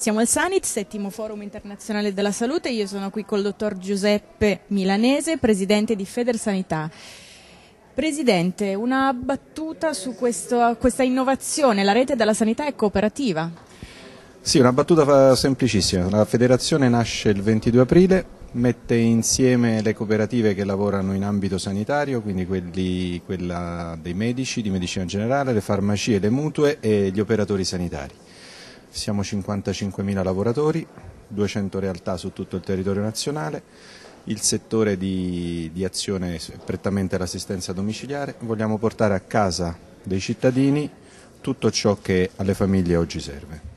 Siamo al Sanit, settimo forum internazionale della salute. Io sono qui col dottor Giuseppe Milanese, presidente di Federsanità. Presidente, una battuta su questo, questa innovazione. La rete della sanità è cooperativa? Sì, una battuta eh, semplicissima. La federazione nasce il 22 aprile, mette insieme le cooperative che lavorano in ambito sanitario, quindi quelli, quella dei medici, di medicina generale, le farmacie, le mutue e gli operatori sanitari. Siamo 55.000 lavoratori, 200 realtà su tutto il territorio nazionale, il settore di, di azione è prettamente l'assistenza domiciliare, vogliamo portare a casa dei cittadini tutto ciò che alle famiglie oggi serve.